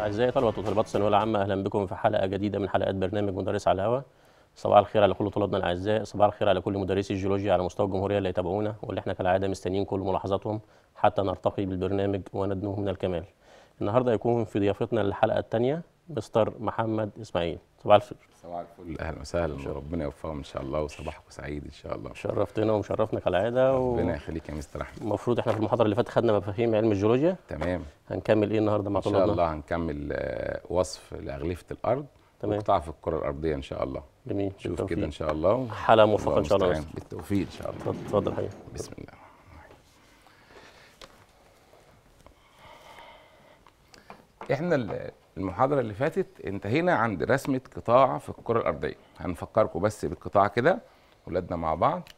أعزائي طلبة وطلبات الثانوية العامة أهلا بكم في حلقة جديدة من حلقات برنامج مدرس على الهواء صباح الخير على كل طلابنا الأعزاء صباح الخير على كل مدرسي الجيولوجيا على مستوى الجمهورية اللي يتابعونا واللي احنا كالعادة مستنيين كل ملاحظاتهم حتى نرتقي بالبرنامج وندنوه من الكمال النهارده يكون في ضيافتنا الحلقة الثانية مستر محمد اسماعيل صباح الفل صباح الفل اهلا وسهلا ربنا يوفقهم ان شاء الله وصباحكم سعيد ان شاء الله شرفتنا ومشرفنا كالعاده ربنا يخليك يا مستر احمد المفروض احنا في المحاضره اللي فاتت خدنا مفاهيم علم الجيولوجيا تمام هنكمل ايه النهارده مع طلابنا ان شاء الله هنكمل آه، وصف لاغلفه الارض تمام وقطع في الكره الارضيه ان شاء الله جميل شوف كده ان شاء الله حلقه موفقه ان شاء الله بالتوفيق ان شاء الله اتفضل حبيبي بسم الله احنا المحاضرة اللي فاتت انتهينا عند رسمة قطاع في الكرة الأرضية هنفكركم بس بالقطاع كده ولادنا مع بعض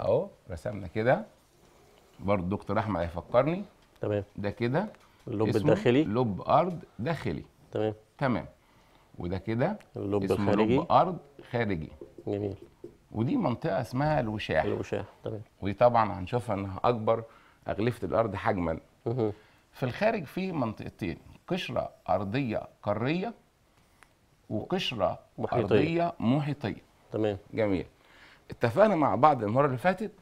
أهو رسمنا كده برضه دكتور أحمد هيفكرني تمام ده كده اللب الداخلي لب أرض داخلي تمام تمام وده كده اللب اسمه الخارجي لب أرض خارجي جميل ودي منطقة اسمها الوشاح الوشاح تمام ودي طبعا هنشوفها إنها أكبر أغلفة الأرض حجما في الخارج في منطقتين قشره ارضيه قاريه وقشره محيطية. ارضيه محيطيه تمام جميل اتفقنا مع بعض المره اللي فاتت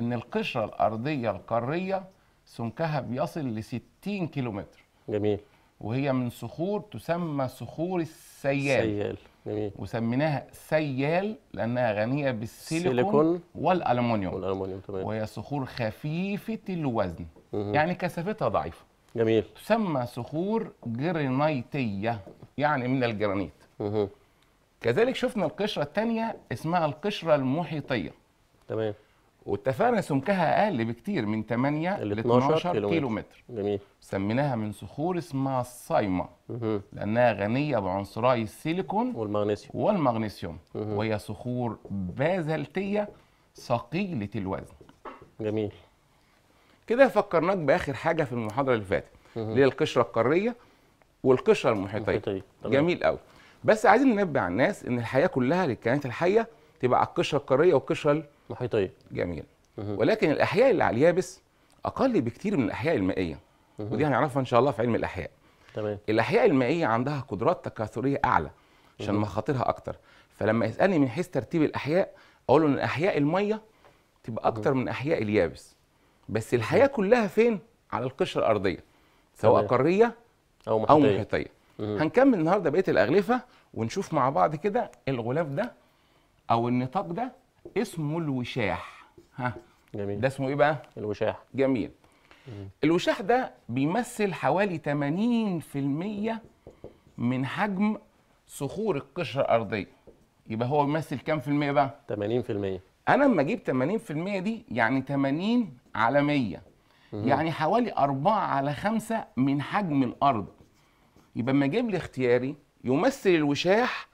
ان القشره الارضيه القاريه سمكها بيصل ل 60 كيلومتر جميل وهي من صخور تسمى صخور السيال سيال جميل وسميناها سيال لانها غنيه بالسيليكون والالومنيوم والالومنيوم تمام وهي صخور خفيفه الوزن مه. يعني كثافتها ضعيفه جميل تسمى صخور جرينيتيه يعني من الجرانيت كذلك شفنا القشره الثانيه اسمها القشره المحيطيه تمام واتفقنا سمكها اقل بكتير من 8 ل 12 كيلو, كيلو متر جميل سميناها من صخور اسمها الصايمه لانها غنيه بعنصري السيليكون والمغنيسيوم والمغنيسيوم وهي صخور بازلتيه ثقيله الوزن جميل كده فكرناك باخر حاجه في المحاضره اللي فاتت اللي هي القشره القاريه والقشره المحيطيه جميل قوي بس عايزين ننبه على الناس ان الحياه كلها للكائنات الحيه تبقى على القشره القاريه والقشره المحيطيه جميل ولكن الاحياء اللي على اليابس اقل بكتير من الاحياء المائيه ودي هنعرفها ان شاء الله في علم الاحياء تمام الاحياء المائيه عندها قدرات تكاثريه اعلى عشان مخاطرها اكتر فلما يسالني من حيث ترتيب الاحياء اقول له ان احياء الميه تبقى اكتر من احياء اليابس بس الحياه كلها فين على القشره الارضيه سواء قاريه او محيطيه, أو محيطية. هنكمل النهارده بقيه الاغلفه ونشوف مع بعض كده الغلاف ده او النطاق ده اسمه الوشاح ها جميل ده اسمه ايه بقى الوشاح جميل مم. الوشاح ده بيمثل حوالي 80% من حجم صخور القشره الارضيه يبقى هو بيمثل كام في المية بقى 80% انا لما اجيب 80% دي يعني 80 على 100 يعني حوالي 4 على 5 من حجم الارض يبقى لما اجيب اختياري يمثل الوشاح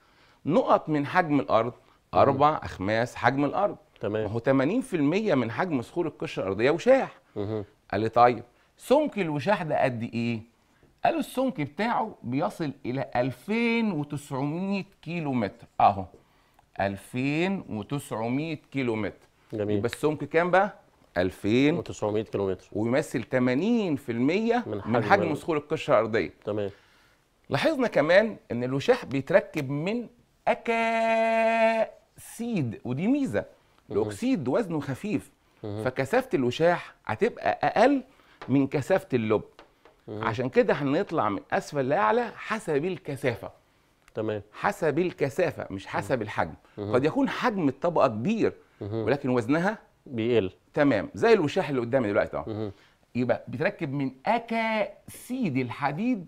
نقط من حجم الارض اربع اخماس حجم الارض تمام هو 80% من حجم صخور القشره الارضيه وشاح قال لي طيب سمك الوشاح ده قد ايه قالوا السمك بتاعه بيصل الى 2900 كيلو متر اهو 2900 كيلو متر جميل يبقى السمك كام بقى 2900 كيلو متر ويمثل 80% من حجم, من حجم صخور القشره الارضيه تمام لاحظنا كمان ان الوشاح بيتركب من اكاسيد ودي ميزه الاكسيد وزنه خفيف فكثافه الوشاح هتبقى اقل من كثافه اللب عشان كده هنطلع من اسفل لاعلى حسب الكثافه تمام حسب الكثافه مش حسب الحجم قد يكون حجم الطبقه كبير ولكن وزنها بيقل تمام زي الوشاح اللي قدامي دلوقتي اهو يبقى بتركب من اكاسيد الحديد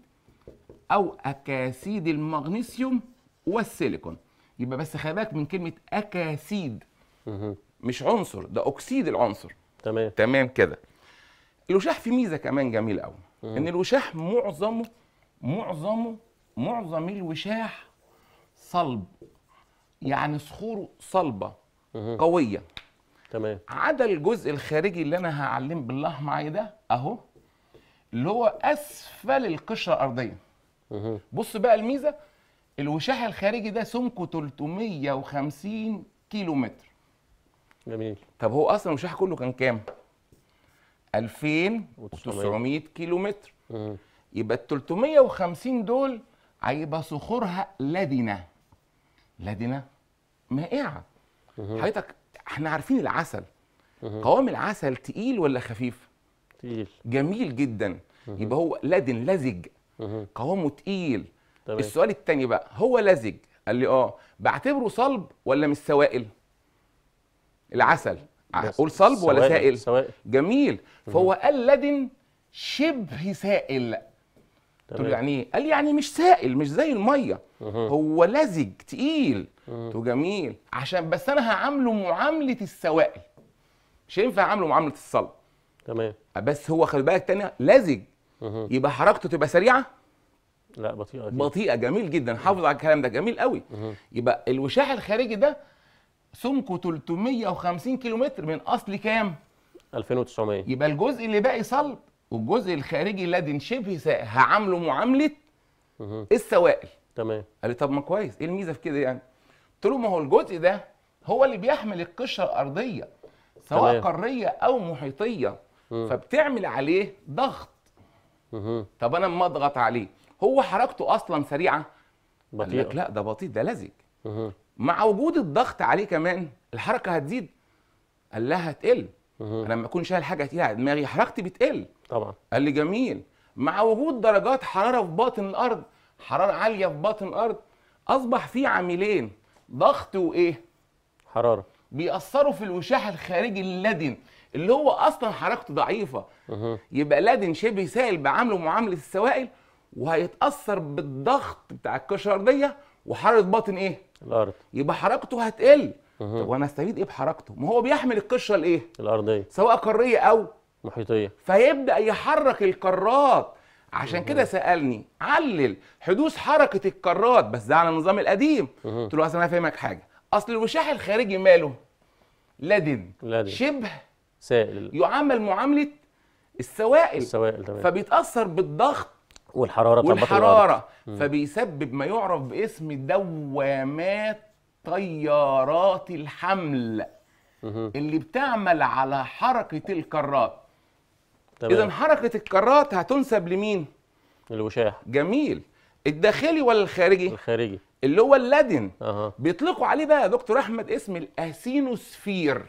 او اكاسيد المغنيسيوم والسيليكون يبقى بس خلي بالك من كلمه اكاسيد مش عنصر ده اكسيد العنصر تمام تمام كده الوشاح فيه ميزه كمان جميله قوي ان الوشاح معظمه معظمه معظم الوشاح صلب يعني صخوره صلبه قويه تمام عدا الجزء الخارجي اللي انا هعلم بالله معايا ده اهو اللي هو اسفل القشره الارضيه بص بقى الميزه الوشاح الخارجي ده سمكه 350 كيلو متر جميل طب هو اصلا الوشاح كله كان كام 2900 كيلو متر يبقى ال 350 دول هيبقى صخورها لدنه لدنه مائعه حضرتك احنا عارفين العسل قوام العسل تقيل ولا خفيف تقيل جميل جدا يبقى هو لدن لزج قوامه تقيل طبعا. السؤال الثاني بقى هو لزج قال لي اه بعتبره صلب ولا مش سوائل العسل اقول صلب ولا سائل سوائل. جميل فهو قال لدن شبه سائل قلت له يعني ايه؟ قال لي يعني مش سائل مش زي الميه هو لزج تقيل قلت له جميل عشان بس انا هعامله معامله السوائل مش هينفع اعامله معامله الصلب تمام بس هو خلي بالك تاني لزج يبقى حركته تبقى سريعه لا بطيئه أكيد. بطيئه جميل جدا حافظ على الكلام ده جميل قوي يبقى الوشاح الخارجي ده سمكه 350 كيلومتر من اصل كام 2900 يبقى الجزء اللي باقي صلب والجزء الخارجي الذي شبه سائل هعامله معامله السوائل تمام قال لي طب ما كويس ايه الميزه في كده يعني قلت له ما هو الجزء ده هو اللي بيحمل القشره الارضيه سواء تمام. قاريه او محيطيه مم. فبتعمل عليه ضغط مم. طب انا ما اضغط عليه هو حركته اصلا سريعه قال لك لا ده بطيء ده لزج مع وجود الضغط عليه كمان الحركه هتزيد قال لها هتقل لما اكون شايل حاجه تقيله على دماغي حركتي بتقل طبعا قال لي جميل مع وجود درجات حراره في باطن الارض حراره عاليه في باطن الارض اصبح في عاملين ضغط وايه حراره بيأثروا في الوشاح الخارجي اللدن اللي هو اصلا حركته ضعيفه يبقى لدن شبه سائل بعامله معامله السوائل وهيتاثر بالضغط بتاع الارضيه وحراره باطن ايه الارض يبقى حركته هتقل طب وانا استفيد ايه بحركته ما هو بيحمل القشره الايه الارضيه سواء قاريه او محيطيه فيبدا يحرك القارات عشان كده سالني علل حدوث حركه القارات بس ده على النظام القديم قلت له اصل انا فاهمك حاجه اصل الوشاح الخارجي ماله لدن, لدن. شبه سائل يعامل معامله السوائل السوائل تمام فبيتاثر بالضغط والحراره والحراره فبيسبب ما يعرف باسم دوامات تيارات الحمل اللي بتعمل على حركه الكرات اذا حركه الكرات هتنسب لمين الوشاح جميل الداخلي ولا الخارجي الخارجي اللي هو اللدن أه. بيطلقوا عليه بقى يا دكتور احمد اسم الاسينوسفير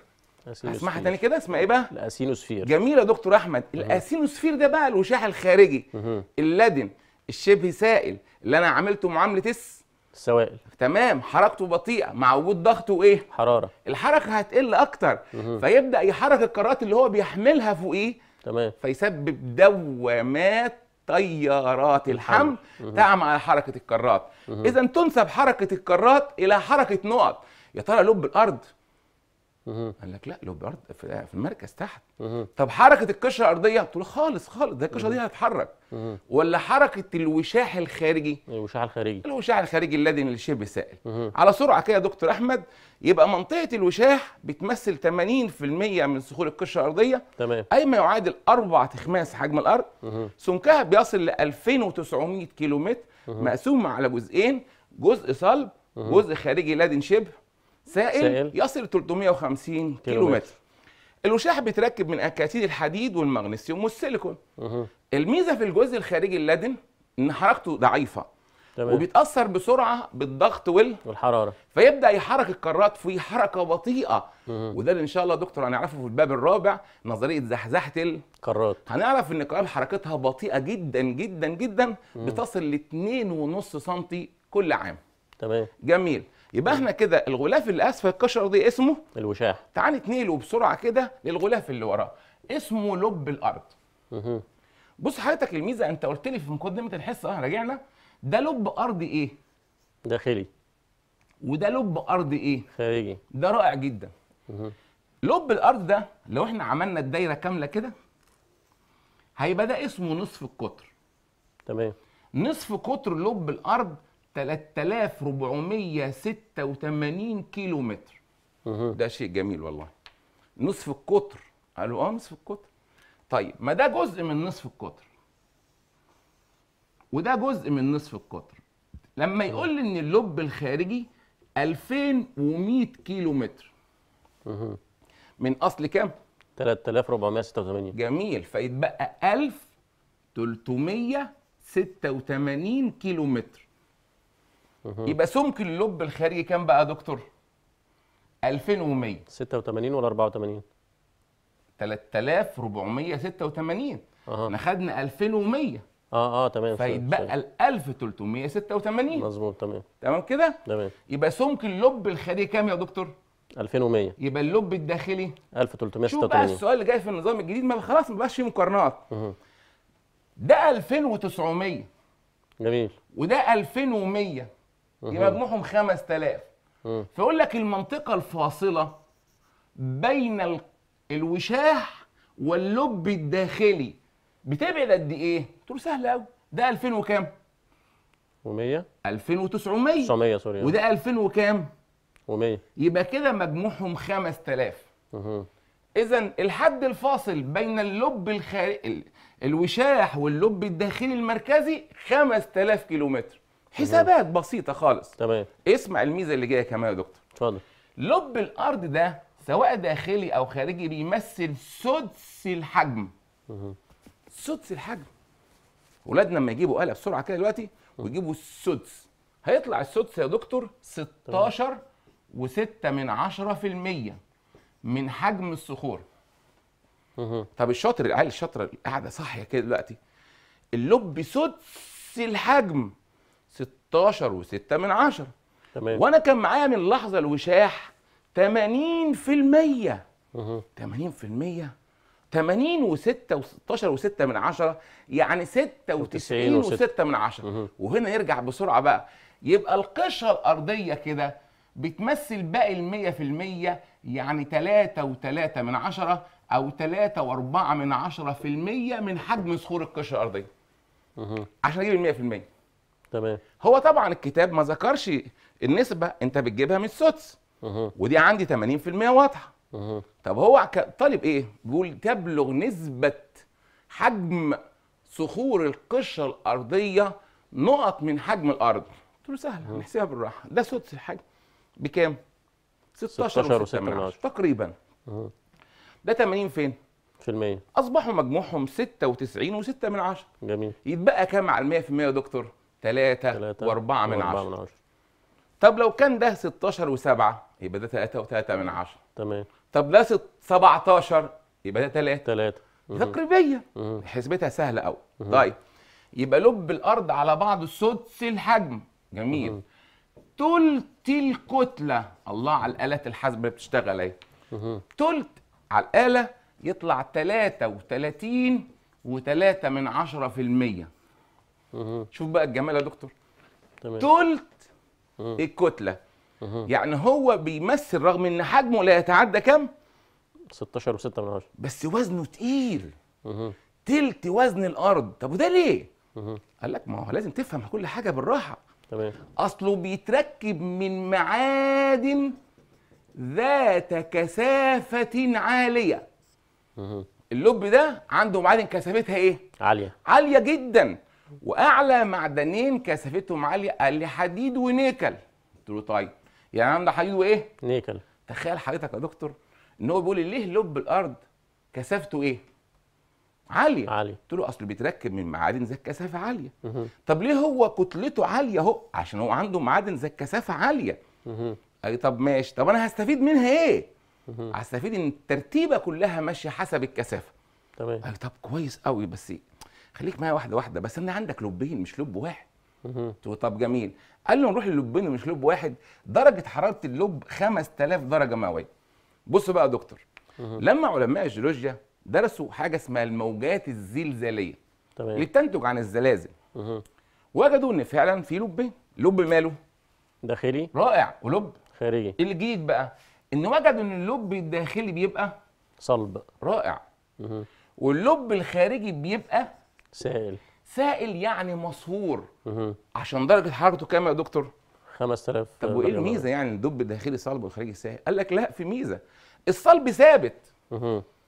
اسمعها تاني كده اسمها ايه بقى الاسينوسفير جميل يا دكتور احمد أه. الاسينوسفير ده بقى الوشاح الخارجي أه. اللدن الشبه سائل اللي انا عملته معامله اس السوائل تمام حركته بطيئه مع وجود ضغط وايه حراره الحركه هتقل اكتر أه. فيبدا يحرك الكرات اللي هو بيحملها فوقيه تمام فيسبب دوامات تيارات الحمل تعمل على حركه الكرات اذا تنسب حركه الكرات الى حركه نقط يا ترى لب الارض قال لك لا لو بارض في المركز تحت طب حركه القشره الارضيه تقول خالص خالص ده القشره دي هتتحرك ولا حركه الوشاح الخارجي الوشاح الخارجي الوشاح الخارجي الذي شبه سائل على سرعه كده يا دكتور احمد يبقى منطقه الوشاح بتمثل 80% من صخور القشره الارضيه تمام اي ما يعادل اربع تخماس حجم الارض سمكها بيصل ل 2900 كيلومتر مقسوم على جزئين جزء صلب جزء خارجي لادن شبه سائل, سائل. يصل 350 كيلو متر الوشاح بيتركب من اكاسيد الحديد والمغنيسيوم والسيليكون أه. الميزه في الجزء الخارجي اللدن ان حركته ضعيفه تمام. وبيتاثر بسرعه بالضغط وال... والحراره فيبدا يحرك القارات في حركه بطيئه مم. وده اللي ان شاء الله دكتور هنعرفه في الباب الرابع نظريه زحزحه القارات هنعرف ان القارات حركتها بطيئه جدا جدا جدا مم. بتصل ل 2.5 سم كل عام تمام جميل يبقى احنا كده الغلاف اللي اسفل القشره دي اسمه الوشاح تعال نتنقله بسرعه كده للغلاف اللي وراه اسمه لب الارض بص حضرتك الميزه انت قلت لي في مقدمه الحصه احنا راجعنا ده لب ارضي ايه داخلي وده لب ارضي ايه خارجي ده رائع جدا لب الارض ده لو احنا عملنا الدايره كامله كده هيبقى ده اسمه نصف القطر تمام نصف قطر لب الارض 3486 كيلو متر ده شيء جميل والله نصف القطر قالوا اه نصف القطر طيب ما ده جزء من نصف القطر وده جزء من نصف القطر لما يقول لي ان اللب الخارجي 2100 كيلو متر من اصل كام 3486 جميل فيتبقى 1386 كيلو متر يبقى سمك اللب الخارجي كام بقى يا دكتور 2100 86 ولا 84 3486 احنا خدنا 2100 اه اه تمام فيتبقى ال 1386 مظبوط تمام تمام كده تمام يبقى سمك اللب الخارجي كام يا دكتور 2100 يبقى اللب الداخلي 1386 شوف بقى السؤال اللي جاي في النظام الجديد ما خلاص ما بقاش فيه مقارنات ده 2900 جميل وده 2100 يبقى مجموعهم 5000 فيقول لك المنطقه الفاصله بين الوشاح واللب الداخلي بتبعد قد ايه؟ قلت له سهل قوي ده 2000 وكام؟ و100 2900 900 سوري وده 2000 وكام؟ و100 يبقى كده مجموعهم 5000 اذا الحد الفاصل بين اللب الخارجي الوشاح واللب الداخلي المركزي 5000 كيلومتر حسابات بسيطه خالص تمام اسمع الميزه اللي جايه كمان يا دكتور اتفضل لب الارض ده سواء داخلي او خارجي بيمثل سدس الحجم سدس الحجم ولادنا لما يجيبوا قلم بسرعه كده دلوقتي ويجيبوا السدس هيطلع السدس يا دكتور 16 و6 من 10% من حجم الصخور طب الشاطر العيال الشاطره اللي قاعده صاحيه كده دلوقتي اللب سدس الحجم 16 و6 من 10 تمام وانا كان معايا من لحظه الوشاح 80% 80% 80 و6 و16 و6 من 10 يعني 96 و6 من 10 وهنا يرجع بسرعه بقى يبقى القشره الارضيه كده بتمثل باقي ال 100% يعني 3 و3 من 10 او 3 و4 من 10% من حجم صخور القشره الارضيه عشان اجيب ال 100% تمام هو طبعا الكتاب ما ذكرش النسبه انت بتجيبها من السدس ودي عندي 80% واضحه طب هو طالب ايه بيقول تبلغ نسبه حجم صخور القشره الارضيه نقط من حجم الارض قلت له سهله نحسبها بالراحه ده سدس الحجم بكام 16 و6 تقريبا ده 80 فين في المية اصبحوا مجموعهم 96 و6 من عشرة جميل يتبقى كام على المية في المية يا دكتور 3, 3 و4 من 10 طب لو كان ده 16 و7 يبقى ده 3 و3 من 10 تمام طب ده 17 يبقى ده 3 3 تقريبية حسبتها سهلة قوي طيب يبقى لب الأرض على بعض سدس الحجم جميل تلت الكتلة الله على الالات الحاسبة اللي بتشتغل أهي تلت على الآلة يطلع 33 و3 من 10% شوف بقى الجمال يا دكتور تلت الكتله يعني هو بيمثل رغم ان حجمه لا يتعدى كم 16 و6 من 10 بس وزنه تقيل تلت وزن الارض طب وده ليه قال لك ما هو لازم تفهم كل حاجه بالراحه تمام اصله بيتركب من معادن ذات كثافه عاليه اللب ده عنده معادن كثافتها ايه عاليه عاليه جدا واعلى معدنين كثافتهم عاليه قال لي حديد ونيكل قلت له طيب يعني عنده حديد وايه نيكل تخيل حضرتك يا دكتور ان هو بيقول لي ليه لب الارض كثافته ايه عاليه عاليه قلت له اصل بيتركب من معادن ذات كثافه عاليه مه. طب ليه هو كتلته عاليه اهو عشان هو عنده معادن ذات كثافه عاليه قال لي طب ماشي طب انا هستفيد منها ايه هستفيد ان الترتيبه كلها ماشيه حسب الكثافه تمام قال طب كويس قوي بس خليك معايا واحده واحده بس انا عندك لبين مش لب واحد طب جميل قال له نروح للبين مش لب واحد درجه حراره اللب 5000 درجه مئويه بص بقى يا دكتور لما علماء الجيولوجيا درسوا حاجه اسمها الموجات الزلزاليه تمام اللي بتنتج عن الزلازل وجدوا ان فعلا في لبين لب ماله داخلي رائع ولب خارجي الجديد بقى ان وجدوا ان اللب الداخلي بيبقى صلب رائع واللب الخارجي بيبقى سائل سائل يعني مصهور عشان درجه حرارته كام يا دكتور 5000 طب وايه الميزه يعني الدب الداخلي صلب والخارجي سائل قال لك لا في ميزه الصلب ثابت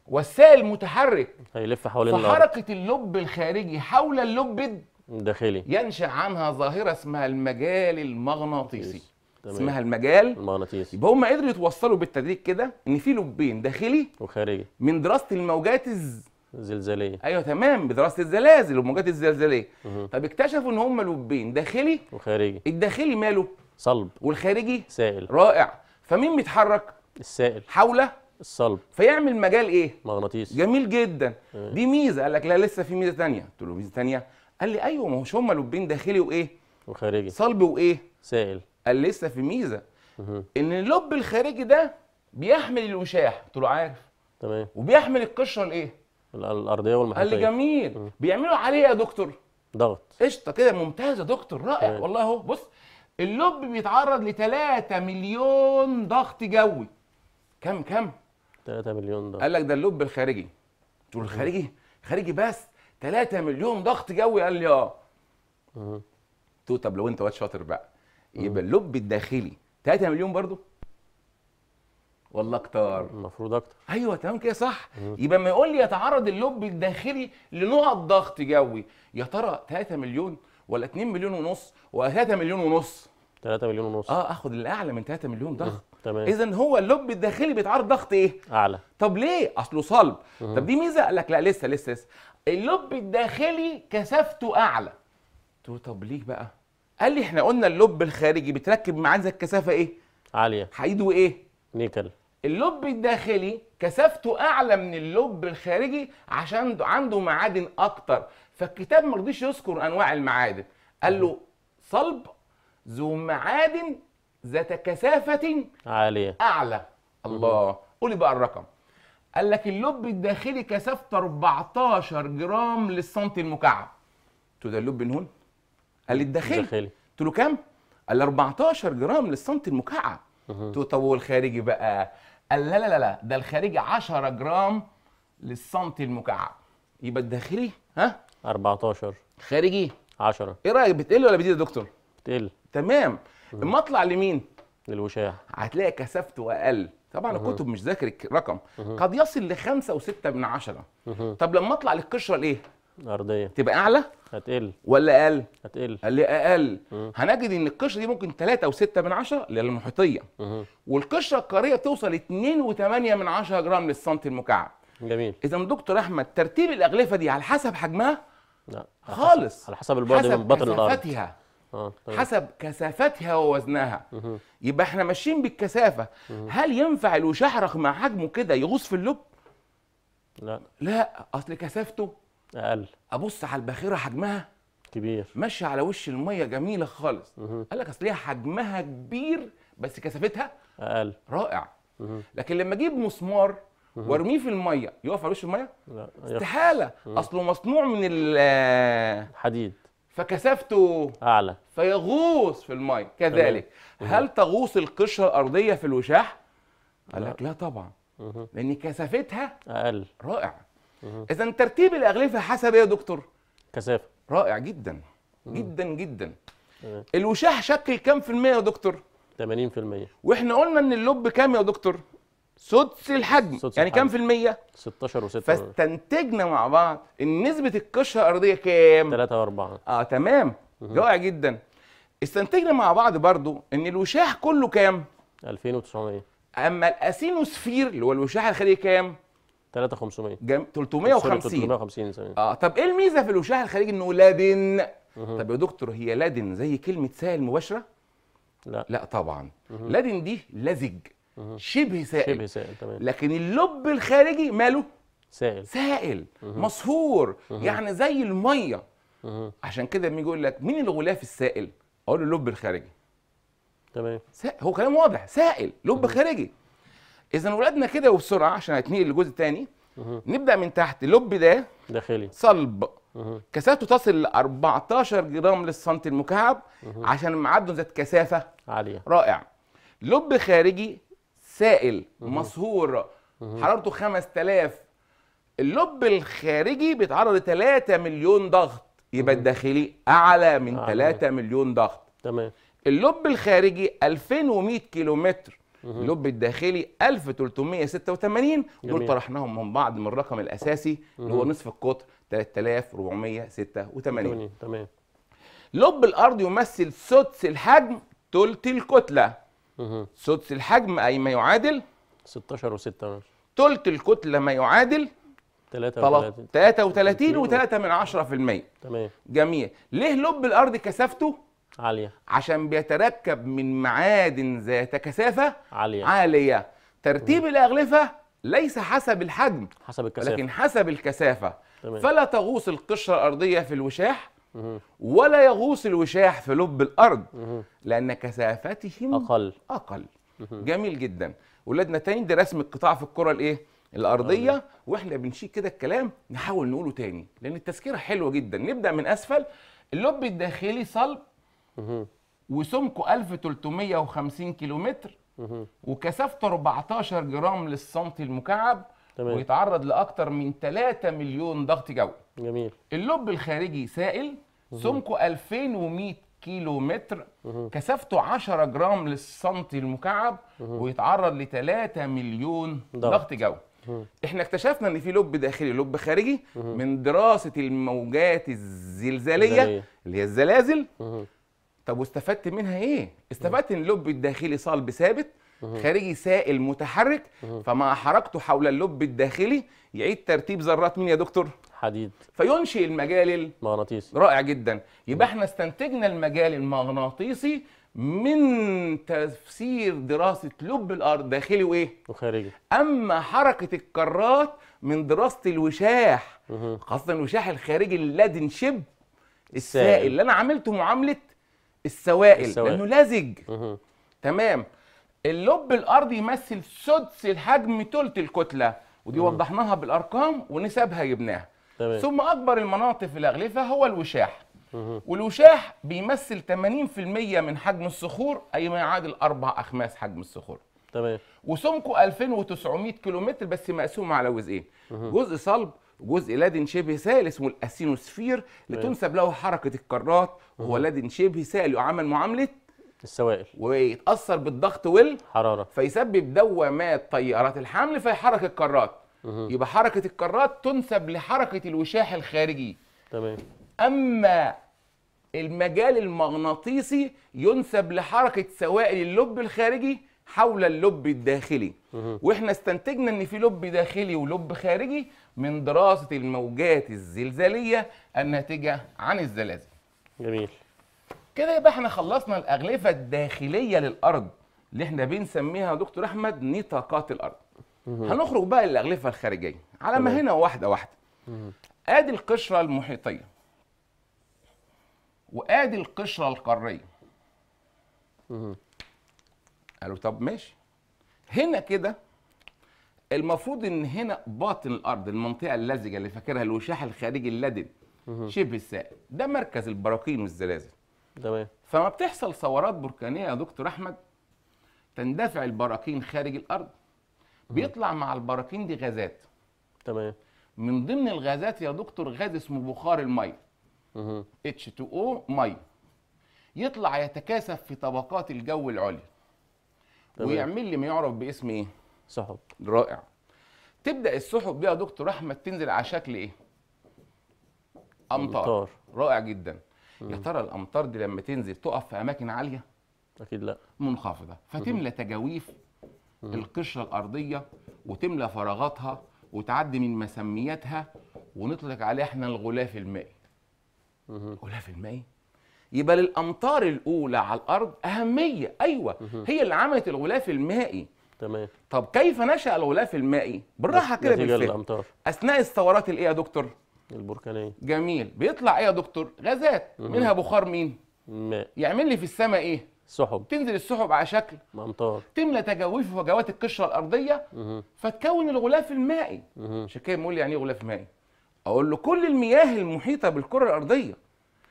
والسائل متحرك هيلف حوالين فحركه اللب الخارجي حول اللب الداخلي ينشا عنها ظاهره اسمها المجال المغناطيسي تمام. اسمها المجال المغناطيسي يبقى هم قدروا يتوصلوا بالتدريج كده ان في لبين داخلي وخارجي من دراسه الموجات زلزاليه ايوه تمام بدراسه الزلازل والموجات الزلزاليه طب اكتشفوا ان هم لبين داخلي وخارجي الداخلي ماله صلب والخارجي سائل رائع فمين بيتحرك السائل حول الصلب فيعمل مجال ايه مغناطيسي جميل جدا مم. آه. دي ميزه قال لك لا لسه في ميزه ثانيه قلت له ميزه ثانيه قال لي ايوه ما هوش هم لبين داخلي وايه وخارجي صلب وايه سائل قال لسه في ميزه ان اللب الخارجي ده بيحمل الوشاح قلت له عارف تمام وبيحمل القشره الايه الارضيه والمحيطيه قال لي جميل م. بيعملوا عليه يا دكتور ضغط قشطه كده ممتازه يا دكتور رائع م. والله اهو بص اللب بيتعرض ل 3 مليون ضغط جوي كم كم 3 مليون ضغط قال لك ده اللب الخارجي تقول الخارجي خارجي بس 3 مليون ضغط جوي قال لي اه قلت له طب لو انت واد شاطر بقى يبقى اللب الداخلي 3 مليون برضه ولا اكتر المفروض اكتر ايوه تمام كده صح مم. يبقى ما يقول لي يتعرض اللب الداخلي لنقط ضغط جوي يا ترى 3 مليون ولا 2 مليون ونص ولا 3 مليون ونص 3 مليون ونص اه اخد الاعلى من 3 مليون ضغط تمام اذا هو اللب الداخلي بيتعرض ضغط ايه اعلى طب ليه اصله صلب مم. طب دي ميزه قال لك لا لسه لسه لسه اللب الداخلي كثافته اعلى قلت له طب ليه بقى قال لي احنا قلنا اللب الخارجي بتركب معاه زي الكثافه ايه عاليه حديد وايه نيكل اللب الداخلي كثافته اعلى من اللب الخارجي عشان عنده معادن اكتر فالكتاب ما رضيش يذكر انواع المعادن قال له صلب ذو معادن ذات كثافه عاليه اعلى الله قولي بقى الرقم قال لك اللب الداخلي كثافته 14 جرام للسنتي المكعب قلت له ده اللب هون قال لي الداخلي قلت له كام قال 14 جرام للسنتي المكعب قلت له طب والخارجي بقى قال لا لا لا لا ده الخارجي 10 جرام للسنتي المكعب يبقى الداخلي ها 14 خارجي 10 ايه رايك بتقل ولا بتزيد يا دكتور بتقل تمام اما اطلع لمين للوشاح هتلاقي كثافته اقل طبعا مه. الكتب مش ذاكر الرقم قد يصل ل 5 و6 طب لما اطلع للقشره الايه؟ الارضيه تبقى اعلى هتقل ولا اقل هتقل قال لي اقل مم. هنجد ان القشره دي ممكن 3 او 6 من 10 للمحيطيه مم. والقشره القاريه توصل 2.8 من 10 جرام للسنتي المكعب جميل اذا دكتور احمد ترتيب الاغلفه دي على حسب حجمها لا خالص على حسب البعد من بطن الارض حسب كثافتها آه. طيب. حسب كثافتها ووزنها مم. يبقى احنا ماشيين بالكثافه مم. هل ينفع الوشاحرق مع حجمه كده يغوص في اللب لا لا اصل كثافته اقل ابص على الباخره حجمها كبير ماشيه على وش الميه جميله خالص قال لك اصل هي حجمها كبير بس كثافتها اقل رائع لكن لما اجيب مسمار وارميه في الميه يقف على وش الميه لا استحاله اصله مصنوع من الحديد فكثافته اعلى فيغوص في الميه كذلك هل تغوص القشره الارضيه في الوشاح قال لك لا طبعا لان كثافتها اقل رائع اذا ترتيب الاغلفه حسب ايه يا دكتور كثافه رائع جدا جدا جدا الوشاح شكل كام في المية يا دكتور 80% واحنا قلنا ان اللب كام يا دكتور سدس الحجم سدس يعني كام في المية 16 و6 فاستنتجنا مع بعض ان نسبة القشرة الأرضية كام 3 و4 اه تمام رائع جدا استنتجنا مع بعض برضو ان الوشاح كله كام 2900 اما الاسينوسفير اللي هو الوشاح الخارجي كام 3500 جم... 350 350 سنة. اه طب ايه الميزه في الوشاح الخليجي انه لادن طب يا دكتور هي لادن زي كلمه سائل مباشره لا لا طبعا لادن دي لزج شبه سائل شبه سائل تمام لكن اللب الخارجي ماله سائل سائل مه. يعني زي الميه عشان كده لما يقول لك مين الغلاف السائل اقول له اللب الخارجي تمام هو كلام واضح سائل لب خارجي اذا ولادنا كده وبسرعه عشان هتنقل الجزء الثاني نبدا من تحت لب ده داخلي صلب كثافته تصل ل 14 جرام للسنتي المكعب عشان معدن ذات كثافه عاليه رائع لب خارجي سائل مصهور حرارته 5000 اللب الخارجي بيتعرض ل 3 مليون ضغط يبقى الداخلي اعلى من 3 مليون ضغط تمام اللب الخارجي 2100 كيلومتر اللب الداخلي 1386 دول طرحناهم من بعض من الرقم الاساسي اللي هو نصف القطر 3486 تمام لب الارض يمثل سدس الحجم ثلث الكتله سدس الحجم اي ما يعادل 16 و6 ثلث الكتله ما يعادل 33 و3 من 10% تمام جميل ليه لب الارض كثافته عالية عشان بيتركب من معادن ذات كثافة عالية عالية ترتيب الأغلفة ليس حسب الحجم حسب الكثافة لكن حسب الكثافة تمام. فلا تغوص القشرة الأرضية في الوشاح ولا يغوص الوشاح في لب الأرض لأن كثافتهم أقل أقل جميل جدا ولادنا تاني ده رسم القطاع في الكرة الإيه؟ الارضيه واحنا بنشيل كده الكلام نحاول نقوله تاني لان التذكره حلوه جدا نبدا من اسفل اللب الداخلي صلب وسمكه 1350 كيلومتر وكثافته 14 جرام للسنتي المكعب تمام. ويتعرض لاكثر من 3 مليون ضغط جوي جميل اللب الخارجي سائل سمكه 2100 كيلو متر كثافته 10 جرام للسنتي المكعب ويتعرض ل 3 مليون ضغط جوي احنا اكتشفنا ان في لب داخلي ولب خارجي من دراسه الموجات الزلزاليه اللي هي الزلازل طب واستفدت منها ايه؟ استفدت ان اللب الداخلي صلب ثابت خارجي سائل متحرك فمع حركته حول اللب الداخلي يعيد ترتيب ذرات مين يا دكتور؟ حديد فينشئ المجال المغناطيسي رائع جدا يبقى احنا استنتجنا المجال المغناطيسي من تفسير دراسة لب الأرض داخلي وإيه؟ وخارجي أما حركة الكرات من دراسة الوشاح خاصة الوشاح الخارجي اللادن شب السائل اللي أنا عملته معاملة السوائل, السوائل. لانه لزج تمام اللب الارضي يمثل سدس الحجم ثلث الكتله ودي مه. وضحناها بالارقام ونسبها جبناها تمام. ثم اكبر المناطق في الاغلفه هو الوشاح مه. والوشاح بيمثل 80% من حجم الصخور اي ما يعادل اربع اخماس حجم الصخور تمام وسمكه 2900 كيلومتر بس مقسوم على جزئين جزء صلب جزء لادن شبه سائل اسمه الاسينوسفير لتنسب له حركه القارات وهو لادن شبه سائل يعامل معامله السوائل ويتاثر بالضغط والحراره فيسبب دوامات تيارات الحمل فيحرك القارات يبقى حركه القارات تنسب لحركه الوشاح الخارجي تمام اما المجال المغناطيسي ينسب لحركه سوائل اللب الخارجي حول اللب الداخلي واحنا استنتجنا ان في لب داخلي ولب خارجي من دراسه الموجات الزلزاليه الناتجه عن الزلازل جميل كده يبقى احنا خلصنا الاغلفه الداخليه للارض اللي احنا بنسميها يا دكتور احمد نطاقات الارض هنخرج بقى للاغلفه الخارجيه على ما هنا واحده واحده ادي القشره المحيطيه وادي القشره القاريه قالوا طب ماشي هنا كده المفروض ان هنا باطن الارض المنطقه اللزجه اللي فاكرها الوشاح الخارجي اللدن شبه السائل ده مركز البراكين والزلازل تمام فما بتحصل ثورات بركانيه يا دكتور احمد تندفع البراكين خارج الارض بيطلع مع البراكين دي غازات تمام من ضمن الغازات يا دكتور غاز اسمه بخار الميه H2O ميه يطلع يتكاثف في طبقات الجو العليا ويعمل لي ما يعرف باسم ايه؟ سحب رائع تبدا السحب دي يا دكتور احمد تنزل على شكل ايه؟ امطار, مطار. رائع جدا يا ترى الامطار دي لما تنزل تقف في اماكن عاليه؟ اكيد لا منخفضه فتملى تجاويف القشره الارضيه وتملى فراغاتها وتعدي من مسمياتها ونطلق عليها احنا الغلاف المائي غلاف المائي يبقى للامطار الاولى على الارض اهميه ايوه هي اللي عملت الغلاف المائي تمام طب كيف نشا الغلاف المائي بالراحه كده بالفهم اثناء الثورات الايه يا دكتور البركانيه جميل بيطلع ايه يا دكتور غازات منها بخار مين ماء يعمل لي في السماء ايه سحب تنزل السحب على شكل امطار تملى تجويف فجوات القشره الارضيه مه. فتكون الغلاف المائي عشان كده لي يعني ايه غلاف مائي اقول له كل المياه المحيطه بالكره الارضيه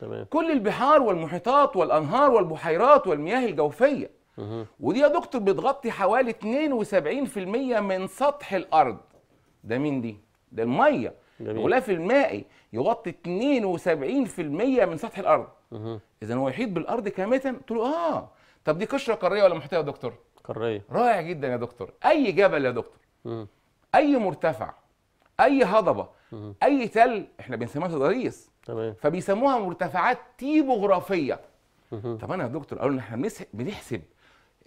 تمام. كل البحار والمحيطات والانهار والبحيرات والمياه الجوفيه مه. ودي يا دكتور بتغطي حوالي 72% من سطح الارض ده مين دي ده الميه الغلاف المائي يغطي 72% من سطح الارض اذا هو يحيط بالارض كامله تقول اه طب دي قشره قاريه ولا محيطيه يا دكتور قاريه رائع جدا يا دكتور اي جبل يا دكتور مه. اي مرتفع اي هضبه اي تل احنا بنسميها تضاريس تمام فبيسموها مرتفعات تيبوغرافيه طب انا يا دكتور قالوا ان احنا بنحسب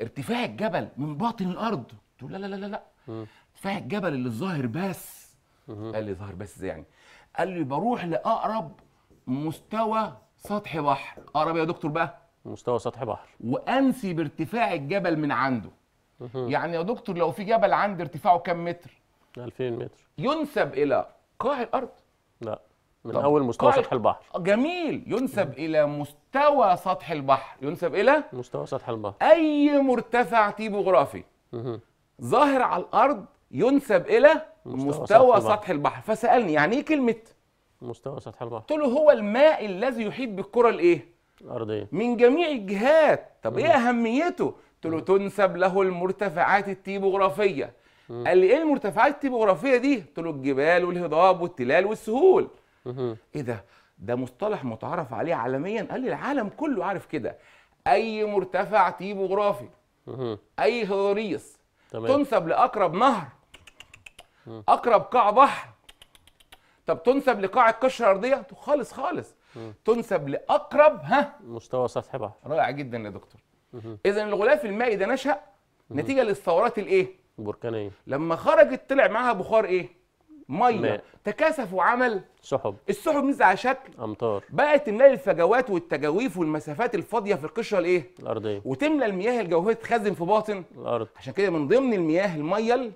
ارتفاع الجبل من باطن الارض تقول لا لا لا لا لا ارتفاع الجبل اللي الظاهر بس قال لي ظاهر بس ازاي يعني قال لي بروح لاقرب مستوى سطح بحر اقرب يا دكتور بقى مستوى سطح بحر وانسي بارتفاع الجبل من عنده يعني يا دكتور لو في جبل عند ارتفاعه كم متر 2000 متر ينسب الى قاع الارض لا من طب. اول مستوى طيب. سطح البحر آه، جميل ينسب م. الى مستوى سطح البحر ينسب الى مستوى سطح البحر اي مرتفع تيبوغرافي ظاهر على الارض ينسب الى مستوى, مستوى سطح, البحر. سطح البحر فسالني يعني ايه كلمه مستوى سطح البحر قلت له هو الماء الذي يحيط بالكره الايه الارضيه من جميع الجهات طب م. ايه اهميته قلت له تنسب له المرتفعات التيبوغرافيه قال لي ايه المرتفعات التيبوغرافيه دي؟ قلت له الجبال والهضاب والتلال والسهول ايه ده ده مصطلح متعارف عليه عالميا قال لي العالم كله عارف كده اي مرتفع تيبوغرافي اي تمام. تنسب لاقرب نهر اقرب قاع بحر طب تنسب لقاع القشره الارضيه خالص خالص تنسب لاقرب ها مستوى سطح بحر رائع جدا يا دكتور اذا الغلاف المائي ده نشا نتيجه للثورات الايه البركانيه لما خرجت طلع معاها بخار ايه ميه ماء. تكاثف وعمل سحب السحب نزل على شكل امطار بقت تملى الفجوات والتجاويف والمسافات الفاضيه في القشره الايه الارضيه وتملى المياه الجوفيه تتخزن في باطن الارض عشان كده من ضمن المياه الميه